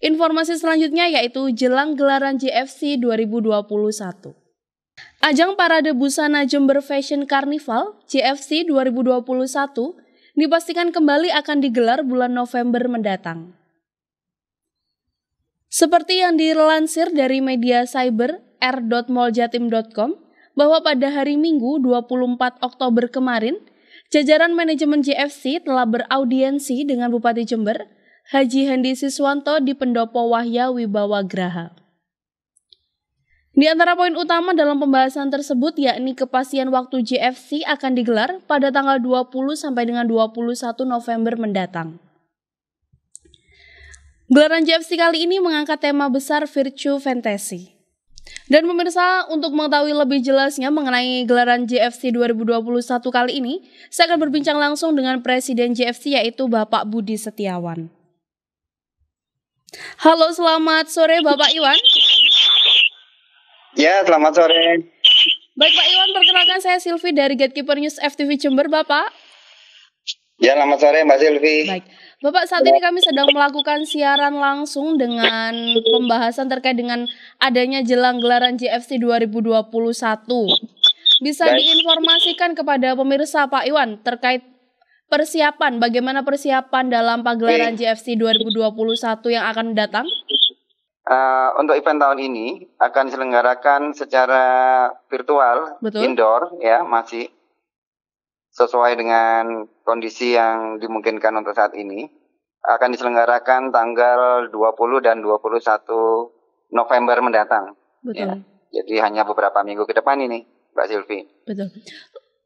Informasi selanjutnya yaitu jelang gelaran JFC 2021. Ajang Parade Busana Jember Fashion Carnival JFC 2021 dipastikan kembali akan digelar bulan November mendatang. Seperti yang dilansir dari media cyber r.moljatim.com bahwa pada hari Minggu 24 Oktober kemarin, jajaran manajemen JFC telah beraudiensi dengan Bupati Jember Haji Hendi Siswanto di Pendopo Wahya Wibawa Graha. Di antara poin utama dalam pembahasan tersebut yakni kepastian waktu JFC akan digelar pada tanggal 20 sampai dengan 21 November mendatang. Gelaran JFC kali ini mengangkat tema besar Virtue Fantasy. Dan pemirsa, untuk mengetahui lebih jelasnya mengenai gelaran JFC 2021 kali ini, saya akan berbincang langsung dengan Presiden JFC yaitu Bapak Budi Setiawan. Halo, selamat sore Bapak Iwan. Ya, selamat sore. Baik Pak Iwan, perkenalkan saya Silvi dari Gatekeeper News FTV Jember, Bapak. Ya, selamat sore Mbak Silvi. Baik. Bapak, saat ini kami sedang melakukan siaran langsung dengan pembahasan terkait dengan adanya jelang gelaran JFC 2021. Bisa Baik. diinformasikan kepada pemirsa Pak Iwan terkait persiapan, bagaimana persiapan dalam pagelaran GFC 2021 yang akan datang? Uh, untuk event tahun ini akan diselenggarakan secara virtual, Betul. indoor ya masih sesuai dengan kondisi yang dimungkinkan untuk saat ini. Akan diselenggarakan tanggal 20 dan 21 November mendatang. Betul. Ya. Jadi hanya beberapa minggu ke depan ini, Mbak Silvi. Betul.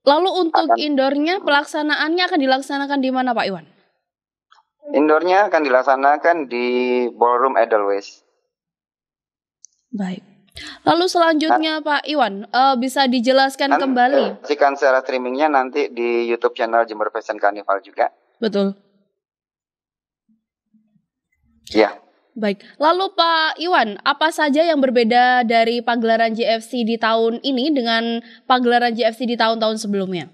Lalu untuk akan, indoornya pelaksanaannya akan dilaksanakan di mana Pak Iwan? Indoornya akan dilaksanakan di Ballroom Edelweiss. Baik. Lalu selanjutnya nah, Pak Iwan uh, bisa dijelaskan nanti, kembali. Saksikan secara streamingnya nanti di YouTube channel Jember Fashion Carnival juga. Betul. Ya. Baik, lalu Pak Iwan, apa saja yang berbeda dari pagelaran JFC di tahun ini dengan pagelaran JFC di tahun-tahun sebelumnya?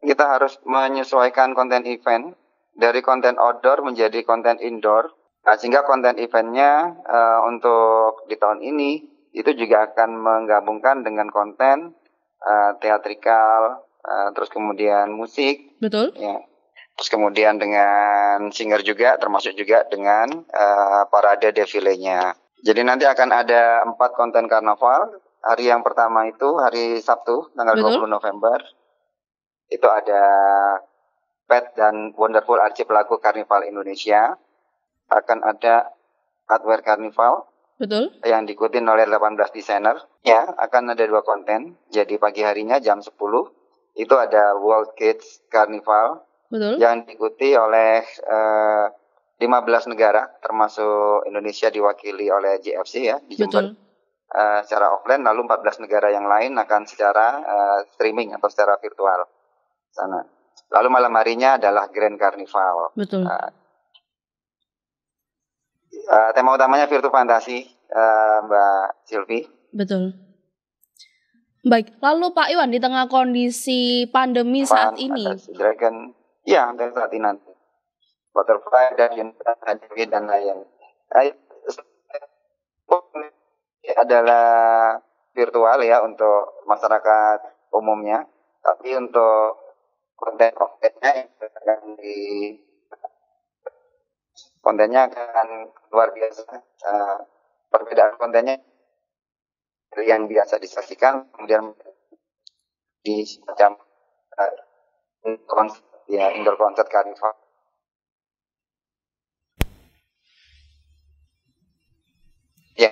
Kita harus menyesuaikan konten event dari konten outdoor menjadi konten indoor, nah, sehingga konten eventnya uh, untuk di tahun ini itu juga akan menggabungkan dengan konten uh, teatrikal, uh, terus kemudian musik, betul, ya, Terus kemudian dengan singer juga, termasuk juga dengan uh, parade defilenya. Jadi nanti akan ada empat konten karnaval. Hari yang pertama itu hari Sabtu, tanggal Betul. Mm-hmm. 20 November. Itu ada Pet dan Wonderful pelaku Karnival Indonesia. Akan ada Hardware Karnival. Betul. Yang diikutin oleh 18 desainer. Ya, akan ada dua konten. Jadi pagi harinya jam 10 itu ada World Kids Carnival Betul. yang diikuti oleh uh, eh, 15 negara termasuk Indonesia diwakili oleh JFC ya di Jember Uh, secara offline lalu 14 negara yang lain akan secara uh, streaming atau secara virtual sana. Lalu malam harinya adalah Grand Carnival. Betul. Uh, uh, tema utamanya virtu fantasi uh, Mbak Silvi. Betul. Baik, lalu Pak Iwan di tengah kondisi pandemi Pan, saat ini. Dragon Ya, dan saat ini nanti. Butterfly dan Yunani dan lain. adalah virtual ya untuk masyarakat umumnya, tapi untuk konten-kontennya akan di kontennya akan luar biasa. Uh, perbedaan kontennya dari yang biasa disaksikan kemudian di macam uh, eh, konsep ya indoor concert carnival ya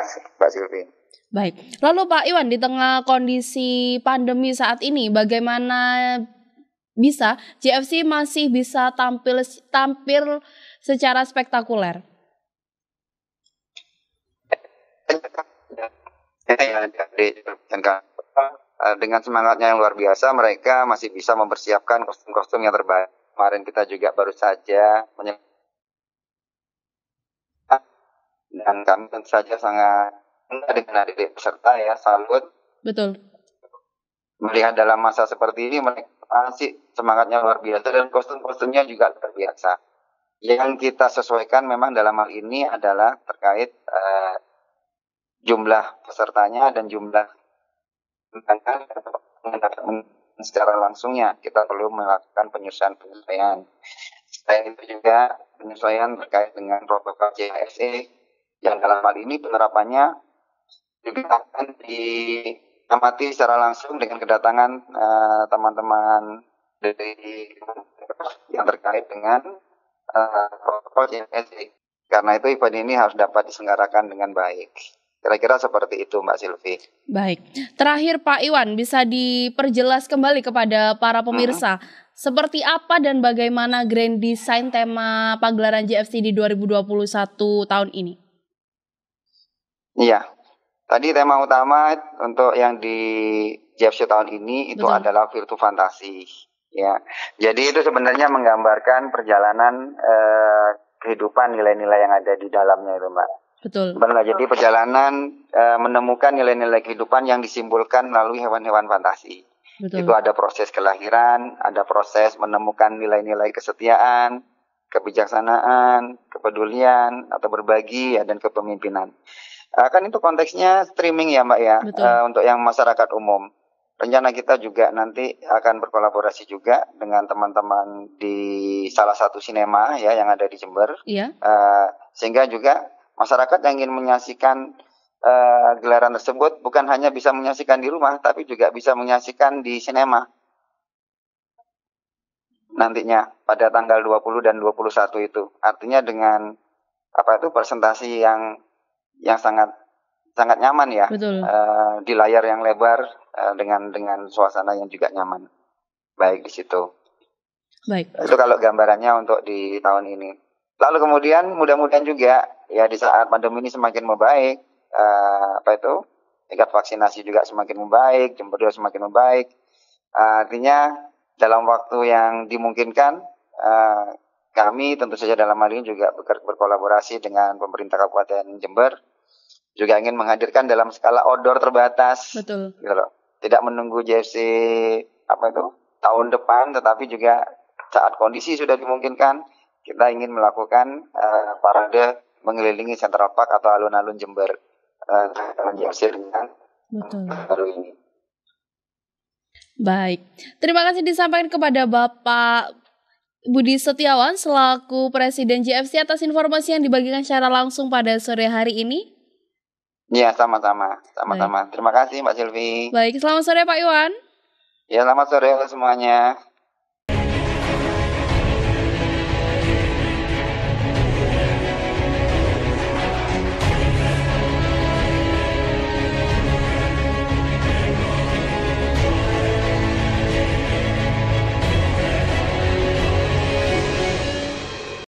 Pak Silvi. Baik, lalu Pak Iwan di tengah kondisi pandemi saat ini, bagaimana bisa JFC masih bisa tampil tampil secara spektakuler? Ya, dari Eh, dengan semangatnya yang luar biasa mereka masih bisa mempersiapkan kostum-kostum yang terbaik. Kemarin kita juga baru saja dan kami tentu saja sangat dengan adik-adik peserta ya salut. Betul. Melihat dalam masa seperti ini mereka masih semangatnya luar biasa dan kostum-kostumnya juga luar biasa. Yang kita sesuaikan memang dalam hal ini adalah terkait uh, jumlah pesertanya dan jumlah tentang pendataan secara langsungnya kita perlu melakukan penyesuaian-penyesuaian. Selain itu juga penyesuaian terkait dengan protokol JHSE yang dalam hal ini penerapannya juga akan diamati secara langsung dengan kedatangan eh, teman-teman uh, dari yang terkait dengan uh, protokol JHSE. Karena itu event ini harus dapat diselenggarakan dengan baik. Kira-kira seperti itu Mbak Silvi. Baik. Terakhir Pak Iwan bisa diperjelas kembali kepada para pemirsa hmm. seperti apa dan bagaimana grand design tema pagelaran JFC di 2021 tahun ini? Iya. Tadi tema utama untuk yang di JFC tahun ini itu adalah Virtu Fantasi. Ya. Jadi itu sebenarnya menggambarkan perjalanan eh, kehidupan nilai-nilai yang ada di dalamnya itu, Mbak. Betul. Benar. Jadi perjalanan e, menemukan nilai-nilai kehidupan yang disimpulkan melalui hewan-hewan fantasi. Betul. Itu ada proses kelahiran, ada proses menemukan nilai-nilai kesetiaan, kebijaksanaan, kepedulian atau berbagi ya dan kepemimpinan. E, kan itu konteksnya streaming ya, Mbak ya, E, untuk yang masyarakat umum. Rencana kita juga nanti akan berkolaborasi juga dengan teman-teman di salah satu sinema ya yang ada di Jember. Iya. E, sehingga juga Masyarakat yang ingin menyaksikan uh, gelaran tersebut bukan hanya bisa menyaksikan di rumah, tapi juga bisa menyaksikan di sinema nantinya pada tanggal 20 dan 21 itu. Artinya dengan apa itu presentasi yang yang sangat sangat nyaman ya Betul. Uh, di layar yang lebar uh, dengan dengan suasana yang juga nyaman baik di situ baik itu kalau gambarannya untuk di tahun ini lalu kemudian mudah-mudahan juga ya di saat pandemi ini semakin membaik uh, apa itu tingkat vaksinasi juga semakin membaik jumlah juga semakin membaik uh, artinya dalam waktu yang dimungkinkan uh, kami tentu saja dalam hal ini juga ber berkolaborasi dengan pemerintah Kabupaten Jember juga ingin menghadirkan dalam skala outdoor terbatas betul gitu loh. tidak menunggu JFC apa itu tahun depan tetapi juga saat kondisi sudah dimungkinkan kita ingin melakukan uh, parade mengelilingi Central Park atau alun-alun Jember uh, eh, Mesir kan? baru ini. Baik, terima kasih disampaikan kepada Bapak Budi Setiawan selaku Presiden JFC atas informasi yang dibagikan secara langsung pada sore hari ini. Iya, sama-sama. Sama-sama. Terima kasih Mbak Silvi. Baik, selamat sore Pak Iwan. Ya, selamat sore semuanya.